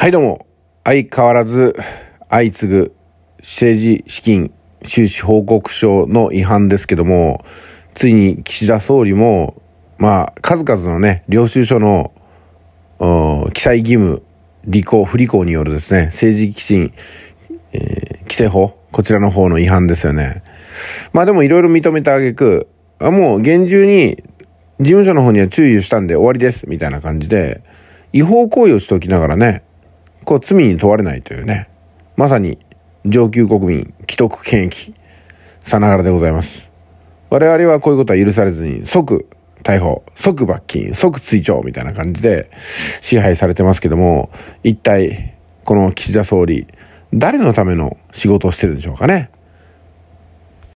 はいどうも。相変わらず相次ぐ政治資金収支報告書の違反ですけども、ついに岸田総理も、まあ、数々のね、領収書の、記載義務、履行、不履行によるですね、政治基金、えー、規制法、こちらの方の違反ですよね。まあでもいろいろ認めたあげあもう厳重に事務所の方には注意したんで終わりです、みたいな感じで、違法行為をしておきながらね、こう罪に問われないというね、まさに上級国民既得権益さながらでございます。我々はこういうことは許されずに即逮捕、即罰金、即追徴みたいな感じで支配されてますけども、一体この岸田総理、誰のための仕事をしてるんでしょうかね。